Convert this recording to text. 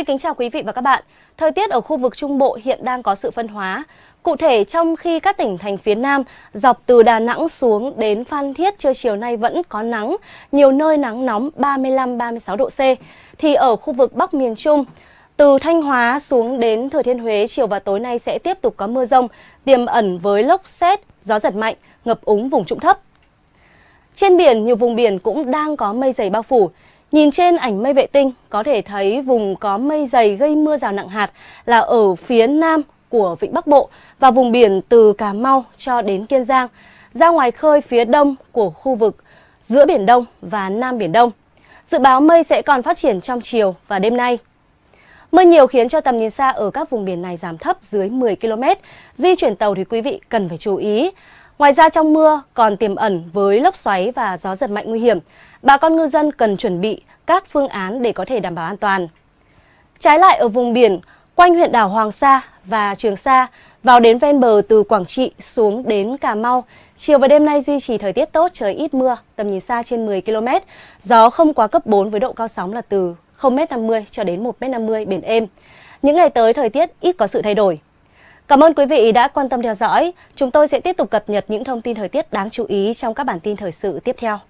Xin kính chào quý vị và các bạn. Thời tiết ở khu vực Trung Bộ hiện đang có sự phân hóa. Cụ thể, trong khi các tỉnh thành phía Nam dọc từ Đà Nẵng xuống đến Phan Thiết trưa chiều nay vẫn có nắng, nhiều nơi nắng nóng 35-36 độ C, thì ở khu vực Bắc miền Trung, từ Thanh Hóa xuống đến Thừa Thiên Huế chiều và tối nay sẽ tiếp tục có mưa rông, tiềm ẩn với lốc xét, gió giật mạnh, ngập úng vùng trũng thấp. Trên biển, nhiều vùng biển cũng đang có mây dày bao phủ. Nhìn trên ảnh mây vệ tinh, có thể thấy vùng có mây dày gây mưa rào nặng hạt là ở phía nam của Vịnh Bắc Bộ và vùng biển từ Cà Mau cho đến Kiên Giang, ra ngoài khơi phía đông của khu vực giữa Biển Đông và Nam Biển Đông. Dự báo mây sẽ còn phát triển trong chiều và đêm nay. Mưa nhiều khiến cho tầm nhìn xa ở các vùng biển này giảm thấp dưới 10 km. Di chuyển tàu thì quý vị cần phải chú ý. Ngoài ra trong mưa còn tiềm ẩn với lốc xoáy và gió giật mạnh nguy hiểm. Bà con ngư dân cần chuẩn bị các phương án để có thể đảm bảo an toàn. Trái lại ở vùng biển, quanh huyện đảo Hoàng Sa và Trường Sa, vào đến ven bờ từ Quảng Trị xuống đến Cà Mau, chiều và đêm nay duy trì thời tiết tốt, trời ít mưa, tầm nhìn xa trên 10 km, gió không quá cấp 4 với độ cao sóng là từ 0m50 cho đến 1m50 biển êm. Những ngày tới thời tiết ít có sự thay đổi. Cảm ơn quý vị đã quan tâm theo dõi. Chúng tôi sẽ tiếp tục cập nhật những thông tin thời tiết đáng chú ý trong các bản tin thời sự tiếp theo.